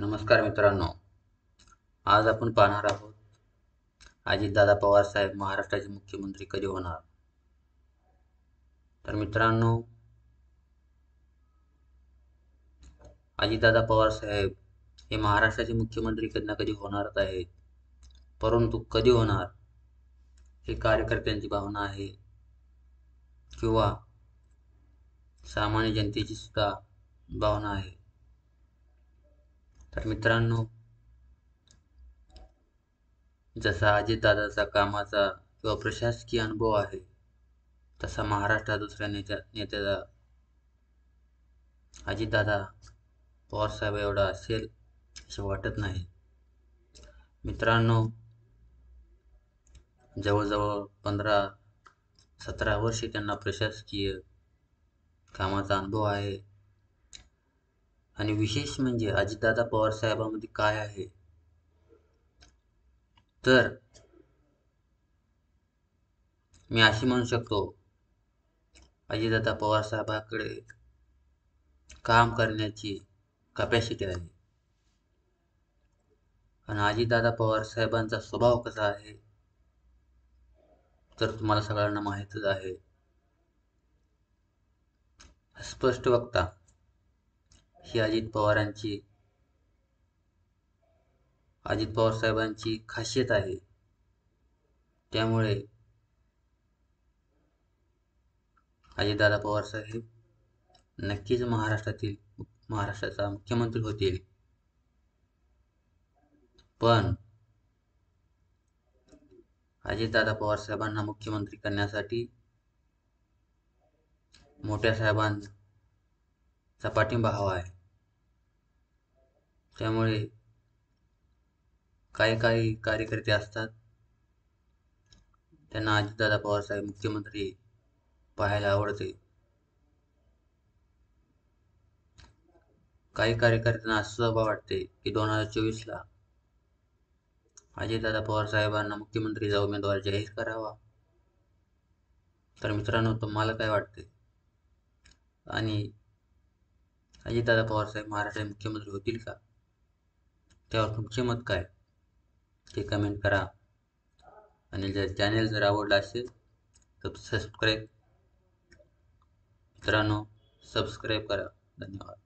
नमस्कार मित्रांनो आज आपण पाहणार आहोत अजितदादा पवार साहेब महाराष्ट्राचे मुख्यमंत्री कधी होणार तर मित्रांनो अजितदादा पवार साहेब हे महाराष्ट्राचे मुख्यमंत्री कधी ना कधी होणारच आहेत परंतु कधी होणार हे कार्यकर्त्यांची भावना आहे किंवा सामान्य जनतेची सुद्धा भावना आहे तर मित्रांनो जसा अजितदादाचा कामाचा किंवा प्रशासकीय अनुभव आहे तसा महाराष्ट्रात दुसऱ्या नेत्या नेत्याचा अजितदादा पवारसाहेब एवढा असेल असं वाटत नाही मित्रांनो जवळजवळ पंधरा सतरा वर्षे त्यांना प्रशासकीय कामाचा अनुभव आहे आणि विशेष म्हणजे अजितदादा पवार साहेबांमध्ये काय आहे तर मी अशी म्हणू शकतो अजितदादा पवार साहेबाकडे काम करण्याची कपॅसिटी आहे आणि अजितदादा पवार साहेबांचा स्वभाव कसा आहे तर तुम्हाला सगळ्यांना माहीतच आहे स्पष्ट वक्ता ही अजित पवारांची अजित पवार साहेबांची खासियत आहे त्यामुळे अजितदादा पवार साहेब नक्कीच महाराष्ट्रातील महाराष्ट्राचा मुख्यमंत्री होतील पण अजितदादा पवार साहेबांना मुख्यमंत्री करण्यासाठी मोठ्या साहेबांचा पाठिंबा हवा आहे त्यामुळे काही काही कार्यकर्ते असतात त्यांना अजितदादा पवारसाहेब मुख्यमंत्री पाहायला आवडते काही कार्यकर्त्यांना असं सभा वाटते की दोन हजार चोवीसला अजितदादा पवारसाहेबांना मुख्यमंत्रीचा उमेदवार जाहीर करावा तर मित्रांनो तुम्हाला काय वाटते आणि अजितदादा पवारसाहेब महाराष्ट्राचे मुख्यमंत्री होतील का त्यावर तुमचे मत काय ते कमेंट करा आणि जर चॅनेल जर आवडला असेल तर सबस्क्राईब मित्रांनो सबस्क्राईब करा धन्यवाद